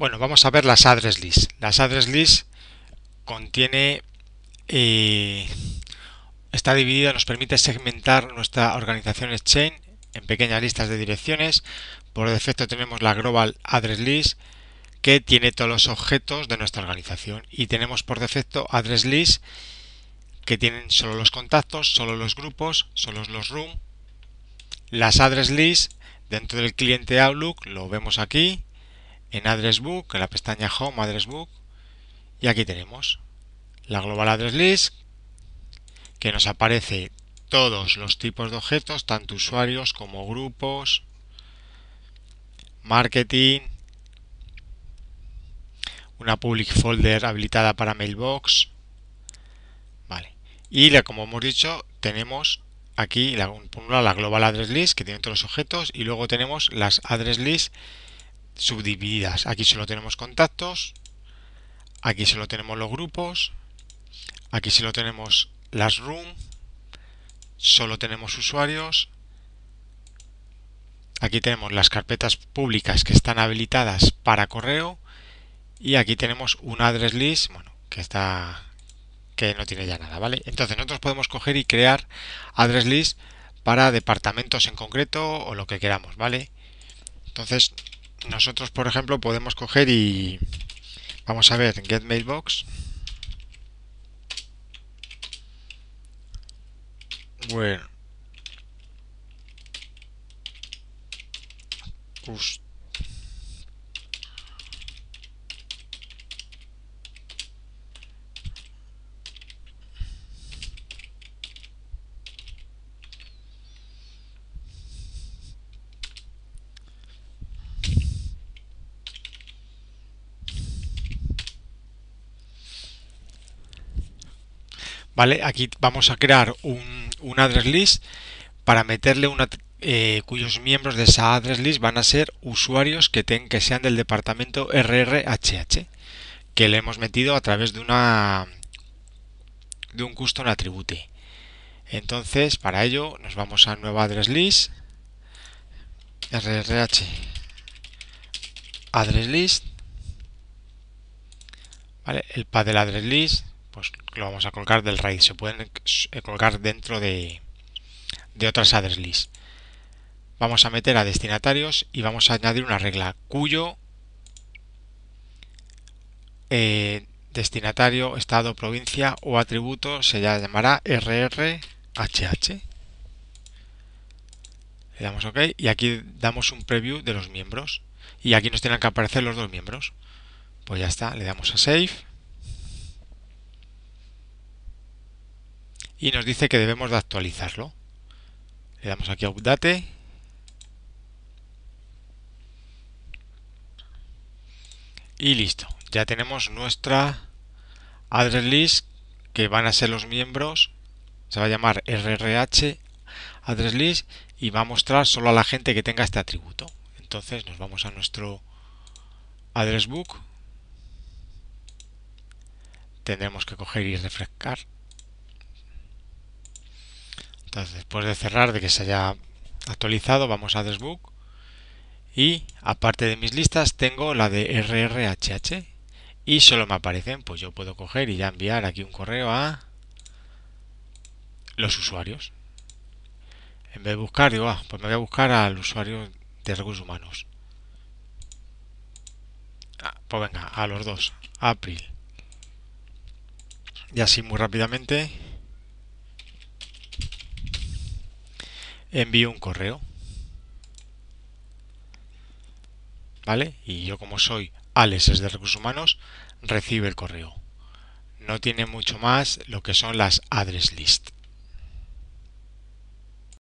Bueno, vamos a ver las address list. Las address list contiene eh, está dividida, nos permite segmentar nuestra organización Exchange en pequeñas listas de direcciones. Por defecto tenemos la Global Address List que tiene todos los objetos de nuestra organización y tenemos por defecto Address Lists que tienen solo los contactos, solo los grupos, solo los room. Las Address Lists dentro del cliente Outlook lo vemos aquí en Address Book, en la pestaña Home Address Book, y aquí tenemos la Global Address List, que nos aparece todos los tipos de objetos, tanto usuarios como grupos, marketing, una public folder habilitada para mailbox, vale. Y como hemos dicho, tenemos aquí la global address list que tiene todos los objetos y luego tenemos las address list subdivididas. Aquí solo tenemos contactos, aquí solo tenemos los grupos, aquí solo tenemos las room, solo tenemos usuarios, aquí tenemos las carpetas públicas que están habilitadas para correo y aquí tenemos un address list, bueno, que está que no tiene ya nada, ¿vale? Entonces nosotros podemos coger y crear address list para departamentos en concreto o lo que queramos, ¿vale? Entonces nosotros, por ejemplo, podemos coger y vamos a ver get mailbox where Aquí vamos a crear un, un address list para meterle una eh, cuyos miembros de esa address list van a ser usuarios que, que sean del departamento RRHH, que le hemos metido a través de una de un custom attribute. Entonces, para ello nos vamos a nueva address list RRH address list. El pad del address list pues lo vamos a colgar del raíz. Se pueden eh, colgar dentro de, de otras address list. Vamos a meter a destinatarios y vamos a añadir una regla cuyo eh, destinatario, estado, provincia o atributo se llamará RRHH. Le damos OK y aquí damos un preview de los miembros. Y aquí nos tienen que aparecer los dos miembros. Pues ya está, le damos a Save. y nos dice que debemos de actualizarlo. Le damos aquí a Update. Y listo, ya tenemos nuestra address list que van a ser los miembros. Se va a llamar RRH address list y va a mostrar solo a la gente que tenga este atributo. Entonces nos vamos a nuestro address book. Tendremos que coger y refrescar entonces, después de cerrar, de que se haya actualizado, vamos a Desbook. Y aparte de mis listas, tengo la de RRHH. Y solo me aparecen, pues yo puedo coger y ya enviar aquí un correo a los usuarios. En vez de buscar, digo, ah, pues me voy a buscar al usuario de recursos humanos. Ah, pues venga, a los dos, April. Y así muy rápidamente envío un correo. ¿Vale? Y yo como soy Alex es de recursos humanos, recibe el correo. No tiene mucho más lo que son las address list.